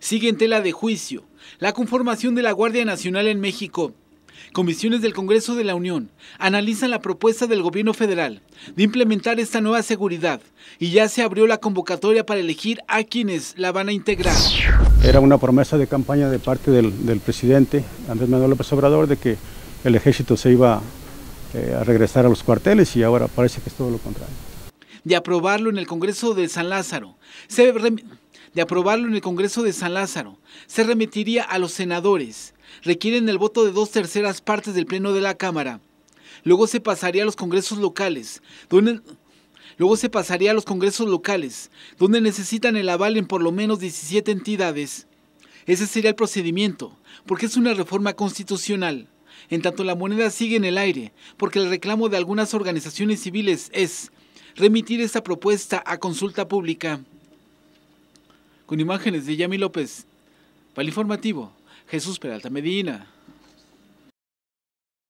sigue en tela de juicio la conformación de la Guardia Nacional en México. Comisiones del Congreso de la Unión analizan la propuesta del gobierno federal de implementar esta nueva seguridad y ya se abrió la convocatoria para elegir a quienes la van a integrar. Era una promesa de campaña de parte del, presidente Andrés Manuel López Obrador de que el ejército se iba eh, a regresar a los cuarteles y ahora parece que es todo lo contrario. De aprobarlo en el Congreso de San Lázaro, se de aprobarlo en el Congreso de San Lázaro, se remitiría a los senadores. Requieren el voto de dos terceras partes del Pleno de la Cámara. Luego se pasaría a los congresos locales, donde, Luego se pasaría a los congresos locales, donde necesitan el aval en por lo menos 17 entidades. Ese sería el procedimiento, porque es una reforma constitucional. En tanto la moneda sigue en el aire, porque el reclamo de algunas organizaciones civiles es remitir esta propuesta a consulta pública con imágenes de Yami López. Para informativo, Jesús Peralta Medina.